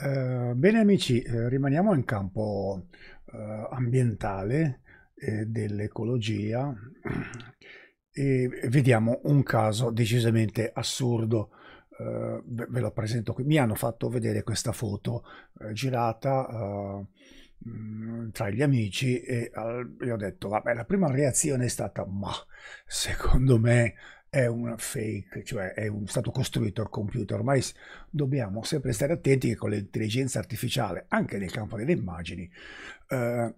Eh, bene amici, eh, rimaniamo in campo eh, ambientale dell'ecologia e vediamo un caso decisamente assurdo. Eh, ve lo presento qui. Mi hanno fatto vedere questa foto eh, girata mm, tra gli amici e gli ho detto, vabbè, la prima reazione è stata, ma secondo me è una fake, cioè è un, stato costruito il computer. Ormai dobbiamo sempre stare attenti che con l'intelligenza artificiale, anche nel campo delle immagini, eh,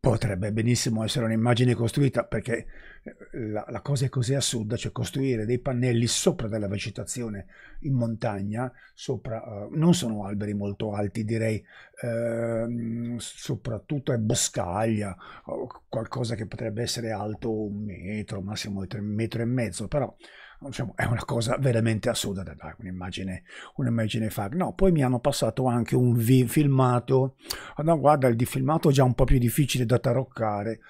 potrebbe benissimo essere un'immagine costruita perché eh, la, la, cosa è così assurda, cioè costruire dei pannelli sopra della vegetazione in montagna, sopra, uh, non sono alberi molto alti direi, uh, soprattutto è boscaglia, uh, qualcosa che potrebbe essere alto un metro, massimo un metro e mezzo, però diciamo, è una cosa veramente assurda da dare un'immagine, un'immagine fag. No, poi mi hanno passato anche un filmato, no, guarda il filmato è già un po' più difficile da taroccare,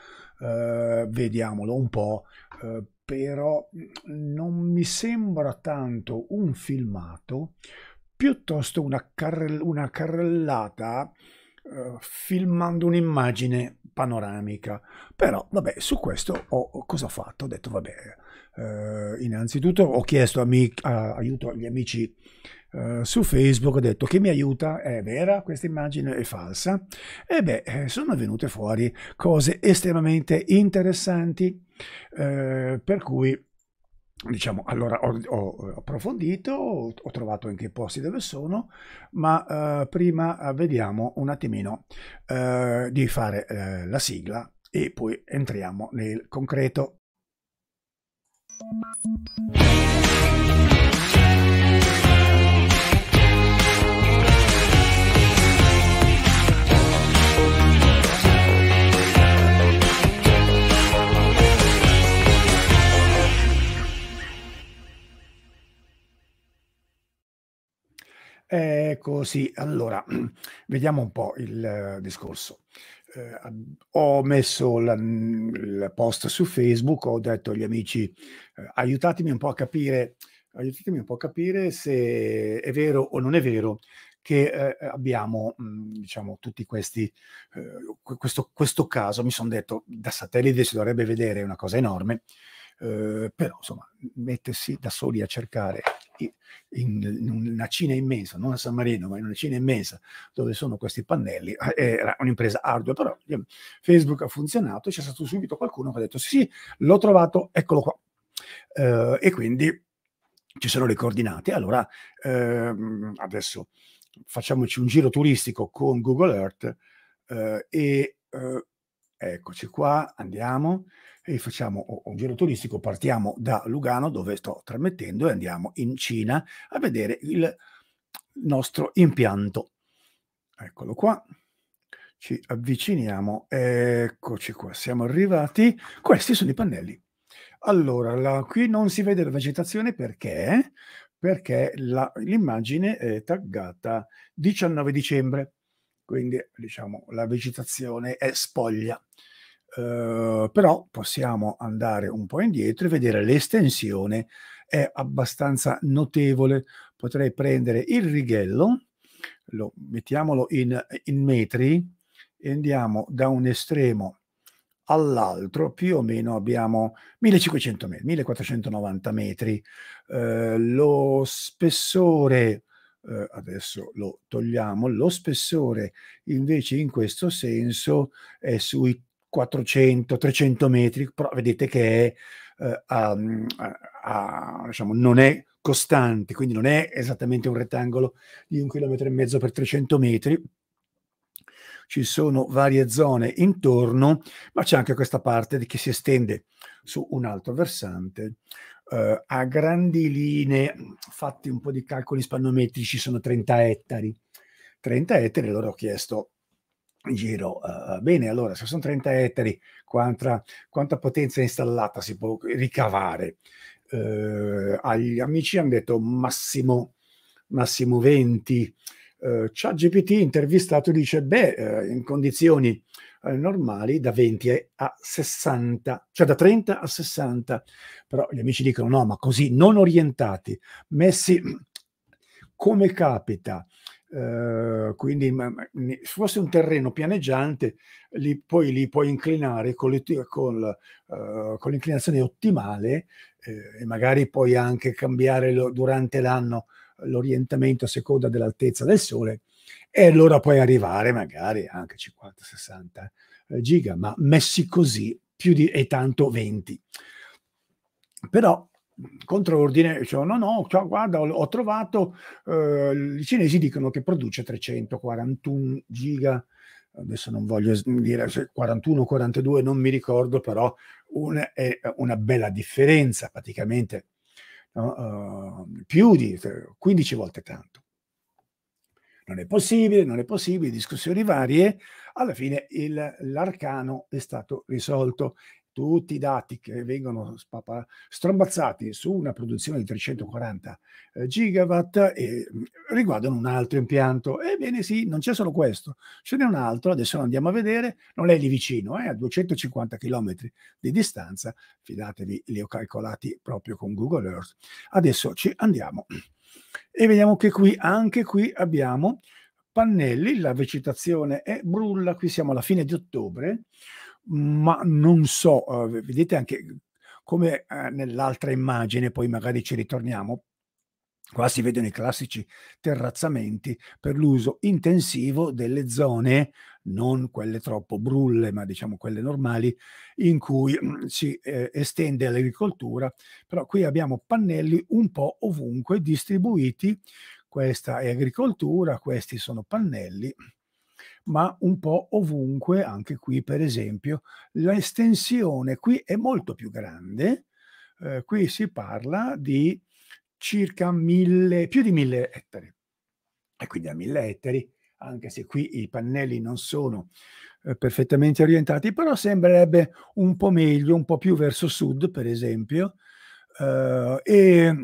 uh, vediamolo un po', uh, però mm, non mi sembra tanto un filmato, piuttosto una, carrell una carrellata eh, filmando un'immagine panoramica però vabbè su questo ho cosa ho fatto ho detto vabbè eh, innanzitutto ho chiesto amic- a, aiuto agli amici Uh, su Facebook ho detto che mi aiuta, è vera questa immagine, è falsa? E beh, eh, sono venute fuori cose estremamente interessanti, uh, per cui diciamo allora ho, ho approfondito, ho, ho, trovato anche i posti dove sono, ma uh, prima vediamo un attimino di fare la sigla e poi entriamo nel concreto. Eh, così, allora, vediamo un po' il eh, discorso eh, ho messo la, il post su Facebook, ho detto agli amici eh, aiutatemi un po' a capire, aiutatemi un po' a capire se è vero o non è vero che eh, abbiamo, mh, mm, diciamo, tutti questi, eh, questo, questo, caso, mi sono detto, da satellite si dovrebbe vedere una cosa enorme, eh, però insomma, mettersi da soli a cercare in una Cina immensa, non a San Marino, ma in una Cina immensa dove sono questi pannelli, ah, era un'impresa ardua, però eh, Facebook ha funzionato e c'è stato subito qualcuno che ha detto sì, l'ho trovato, eccolo qua. Eh, e quindi ci sono le coordinate. Allora, ehm, adesso facciamoci un giro turistico con Google Earth eh, e eh, eccoci qua, andiamo e facciamo un giro turistico, partiamo da Lugano dove sto trasmettendo e andiamo in Cina a vedere il nostro impianto. Eccolo qua, ci avviciniamo, eccoci qua, siamo arrivati. Questi sono i pannelli. Allora, la, qui non si vede la vegetazione perché? Perché l'immagine è taggata 19 dicembre, quindi diciamo la vegetazione è spoglia. Ehm, però possiamo andare un po' indietro e vedere l'estensione è abbastanza notevole. Potrei prendere il righello, lo, mettiamolo in, in metri, e andiamo da un estremo all'altro più o meno abbiamo 1500 metri, 1490 metri. Eh, lo spessore, eh, adesso lo togliamo, lo spessore invece in questo senso è sui 400-300 metri, però vedete che è, eh, a, mm, a, diciamo, non è costante, quindi non è esattamente un rettangolo di un chilometro e mezzo per 300 metri. Ci sono varie zone intorno, ma c'è anche questa parte che si estende su un altro versante. Eh, a grandi linee, fatti un po' di calcoli spannometrici, sono 30 ettari. 30 ettari, loro ho chiesto giro. Uh, bene, allora, se sono 30 ettari, quanta, quanta potenza installata si può ricavare? Uh, agli amici hanno detto massimo, massimo 20. Uh, GPT intervistato dice, beh, in condizioni normali da 20 a 60, cioè da 30 a 60. Però gli amici dicono no, ma così non orientati, messi come capita, Ehm, quindi se fosse un terreno pianeggiante, li, poi li puoi inclinare con, le, con, uh, con l'inclinazione ottimale eh, e magari puoi anche cambiare lo, durante l'anno l'orientamento a seconda dell'altezza del sole e allora puoi arrivare magari anche 50-60 eh, giga, ma messi così più di, e tanto 20. Però controordine, cioè, no, no, cioè, guarda, ho, ho trovato, eh, i cinesi dicono che produce 341 giga, adesso non voglio dire 41 42, non mi ricordo, però un, è una bella differenza praticamente, no? uh, più di 15 volte tanto. Non è possibile, non è possibile, discussioni varie, alla fine il, l'arcano è stato risolto tutti i dati che vengono spapa, strombazzati su una produzione di 340 eh, gigawatt e mm, riguardano un altro impianto. Ebbene sì, non c'è solo questo, ce n'è un altro, adesso lo andiamo a vedere, non è lì vicino, è eh, a 250 km di distanza, fidatevi, li ho calcolati proprio con Google Earth. Adesso ci andiamo e vediamo che qui, anche qui abbiamo pannelli, la vegetazione è brulla, qui siamo alla fine di ottobre, ma non so, eh, vedete anche come eh, nell'altra immagine, poi magari ci ritorniamo, qua si vedono i classici terrazzamenti per l'uso intensivo delle zone, non quelle troppo brulle, ma diciamo quelle normali, in cui mh, mm, si eh, estende l'agricoltura, però qui abbiamo pannelli un po' ovunque distribuiti, questa è agricoltura, questi sono pannelli ma un po' ovunque, anche qui per esempio, l'estensione qui è molto più grande, eh, qui si parla di circa mille, più di mille ettari, e quindi a mille ettari, anche se qui i pannelli non sono eh, perfettamente orientati, però sembrerebbe un po' meglio, un po' più verso sud, per esempio, eh, e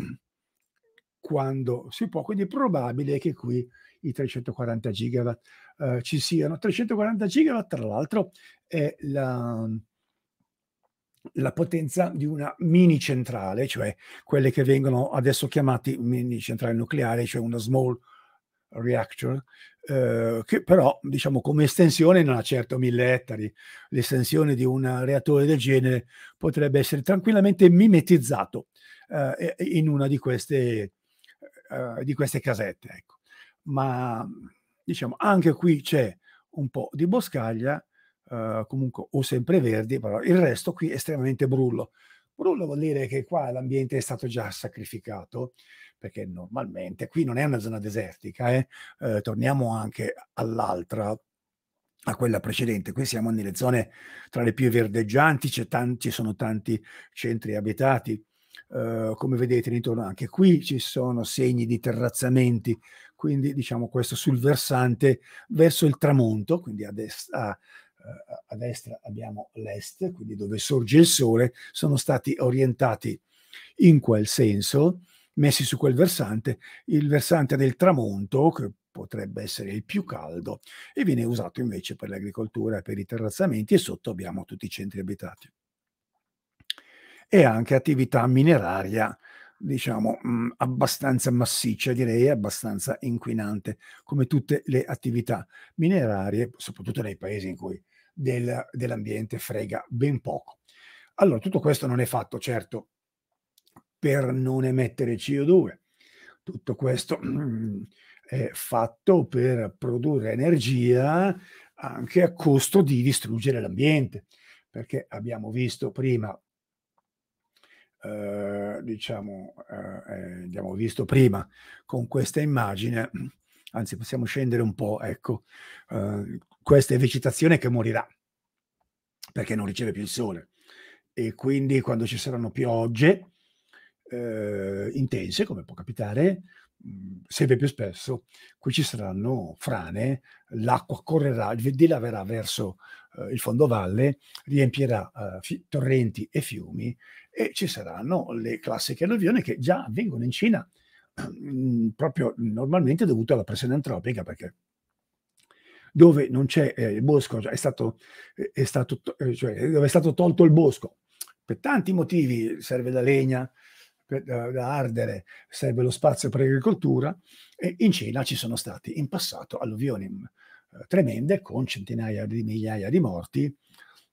quando si può, quindi è probabile che qui i 340 gigawatt eh, ci siano. 340 gigawatt, tra l'altro, è la, la potenza di una mini centrale, cioè quelle che vengono adesso chiamate mini centrale nucleare, cioè una small reactor, eh, che però diciamo come estensione non ha certo mille ettari. L'estensione di un reattore del genere potrebbe essere tranquillamente mimetizzato eh, in una di queste, eh, di queste casette. Ecco ma diciamo anche qui c'è un po' di boscaglia, eh, comunque o sempreverdi, però il resto qui è estremamente brullo. Brullo vuol dire che qua l'ambiente è stato già sacrificato, perché normalmente qui non è una zona desertica, eh? Eh, torniamo anche all'altra, a quella precedente, qui siamo nelle zone tra le più verdeggianti, tanti, ci sono tanti centri abitati, eh, come vedete intorno anche qui ci sono segni di terrazzamenti, quindi diciamo questo sul versante verso il tramonto, quindi a destra, eh, a destra abbiamo l'est, quindi dove sorge il sole, sono stati orientati in quel senso, messi su quel versante, il versante del tramonto, che potrebbe essere il più caldo, e viene usato invece per l'agricoltura, per i terrazzamenti e sotto abbiamo tutti i centri abitati e anche attività mineraria diciamo mh, mm, abbastanza massiccia, direi abbastanza inquinante, come tutte le attività minerarie, soprattutto nei paesi in cui del, dell'ambiente frega ben poco. Allora, tutto questo non è fatto certo per non emettere CO2, tutto questo mh, è fatto per produrre energia anche a costo di distruggere l'ambiente, perché abbiamo visto prima eh, diciamo, eh, eh, abbiamo visto prima con questa immagine, anzi possiamo scendere un po', ecco, eh, questa è vegetazione che morirà perché non riceve più il sole e quindi quando ci saranno piogge eh, intense, come può capitare, mm, sempre più spesso, qui ci saranno frane, l'acqua correrà, dilaverà verso il fondovalle, riempirà torrenti e fiumi e ci saranno le classiche alluvioni che già avvengono in Cina mm, proprio normalmente dovute alla pressione antropica perché dove non c'è eh, il bosco, cioè, è stato, è stato, eh, cioè, dove è stato tolto il bosco. Per tanti motivi serve la legna per, da, eh, da, ardere, serve lo spazio per l'agricoltura. E in Cina ci sono stati in passato alluvioni eh, tremende con centinaia di migliaia di morti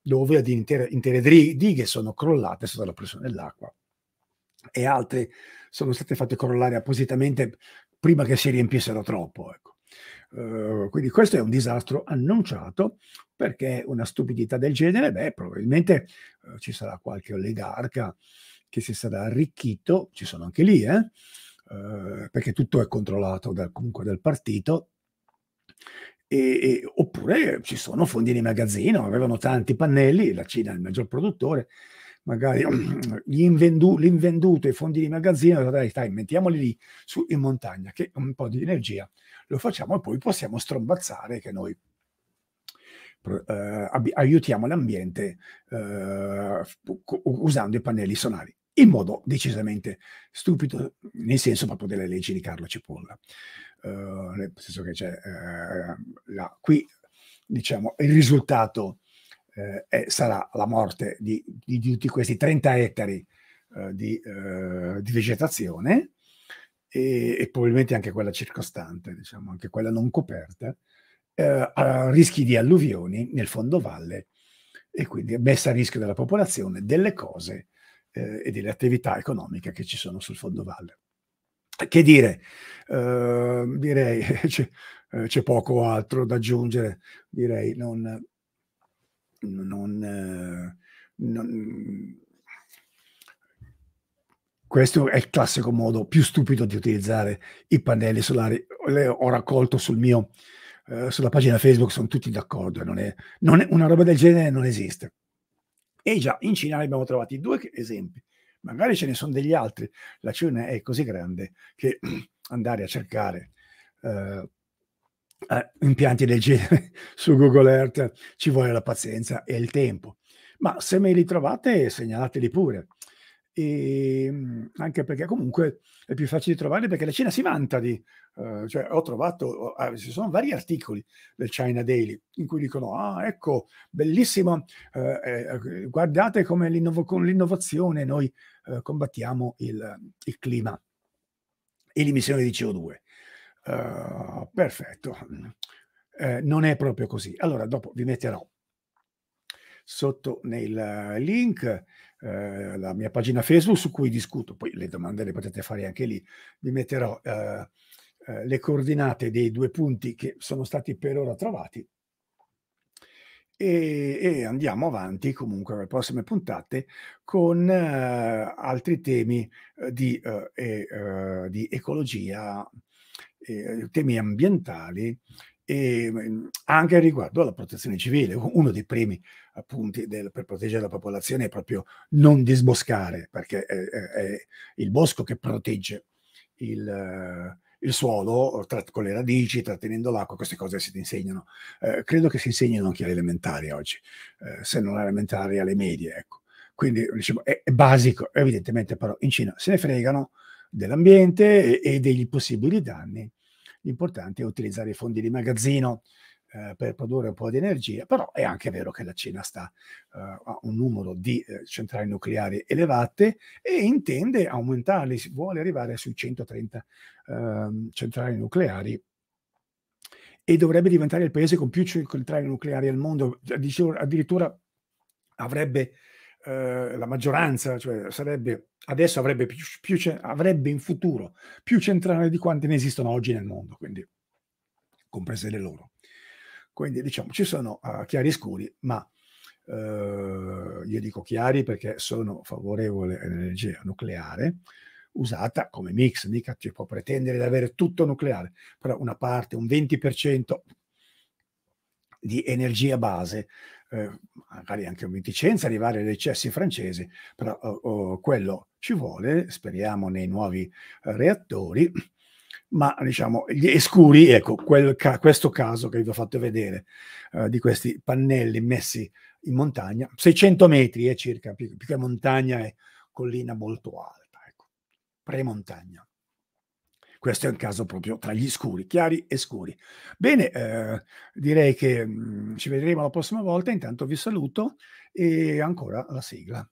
dove ad intere, intere dighe sono crollate sotto la pressione dell'acqua e altre sono state fatte crollare appositamente prima che si riempissero troppo. Ecco. Uh, quindi questo è un disastro annunciato perché una stupidità del genere, beh, probabilmente uh, ci sarà qualche oligarca che si sarà arricchito, ci sono anche lì, eh? uh, perché tutto è controllato dal, comunque dal partito e, e, oppure ci sono fondi di magazzino, avevano tanti pannelli, la Cina è il maggior produttore, magari invendu- l'invenduto e i fondi di magazzino, dai, dai, mettiamoli lì su, in montagna, che un po' di energia lo facciamo e poi possiamo strombazzare che noi eh, ab- aiutiamo l'ambiente eh, usando i pannelli solari in modo decisamente stupido, nel senso proprio delle leggi di Carlo Cipolla. Eh, nel senso che c'è eh, la, qui diciamo il risultato eh, è, sarà la morte di, di, di, tutti questi 30 ettari di, di, vegetazione e, e, probabilmente anche quella circostante, diciamo, anche quella non coperta, eh, a rischi di alluvioni nel fondovalle e quindi messa a rischio della popolazione, delle cose e delle attività economiche che ci sono sul fondovalle. Che dire, ehm, eh, direi c'è, c'è, poco altro da aggiungere, direi non... non, eh, non questo è il classico modo più stupido di utilizzare i pannelli solari. Le ho raccolto sul mio, eh, sulla pagina Facebook, sono tutti d'accordo. Non è, non è, una roba del genere non esiste. E già in Cina ne abbiamo trovati due esempi magari ce ne sono degli altri. La Cina è così grande che andare a cercare eh, eh impianti del genere su Google Earth ci vuole la pazienza e il tempo. Ma se me li trovate, segnalateli pure e ehm, anche perché comunque è più facile trovarli perché la Cina si vanta di, eh, cioè ho trovato, ho, ah, ci sono vari articoli del China Daily in cui dicono, ah ecco, bellissimo, eh, eh, guardate come l'innovo- con l'innovazione noi eh, combattiamo il, il, clima e l'emissione di CO2. Uh, eh, perfetto, eh, non è proprio così. Allora dopo vi metterò sotto nel link eh, la mia pagina Facebook su cui discuto, poi le domande le potete fare anche lì, vi metterò eh, eh, le coordinate dei due punti che sono stati per ora trovati e, e, andiamo avanti comunque alle prossime puntate con eh, altri temi eh, di, eh, eh di, ecologia, eh, temi ambientali e, ehm, mm, anche riguardo alla protezione civile. Uno dei primi appunti del, per proteggere la popolazione è proprio non disboscare, perché è, è il bosco che protegge il, il suolo tra, con le radici, trattenendo l'acqua, queste cose si insegnano. Eh, credo che si insegnino anche alle elementari oggi, eh, se non elementari alle medie, ecco. Quindi diciamo, è, è basico, evidentemente però in Cina se ne fregano dell'ambiente e, e dei possibili danni l'importante è utilizzare i fondi di magazzino eh, per produrre un po' di energia, però è anche vero che la Cina sta, eh, ha un numero di eh, centrali nucleari elevate e intende aumentarli, vuole arrivare sui 130 ehm, centrali nucleari e dovrebbe diventare il paese con più centrali nucleari al mondo, addirittura avrebbe eh, la maggioranza, cioè sarebbe, adesso avrebbe, più, più, avrebbe in futuro più centrali di quante ne esistono oggi nel mondo, quindi comprese le loro. Quindi diciamo ci sono uh, chiari e scuri, ma uh, io dico chiari perché sono favorevole all'energia nucleare usata come mix, mica ci può pretendere di avere tutto nucleare, però una parte, un 20% di energia base eh, magari anche un Vinticenza, arrivare agli eccessi francesi, però oh, oh, quello ci vuole, speriamo nei nuovi eh, reattori, ma diciamo gli escuri, ecco, quel ca- questo caso che vi ho fatto vedere eh, di questi pannelli messi in montagna, 600 metri è eh, circa, più, più, che montagna è collina molto alta, ecco, pre-montagna. Questo è un caso proprio tra gli scuri, chiari e scuri. Bene, eh, direi che mh, mm, ci vedremo la prossima volta. Intanto vi saluto e ancora la sigla.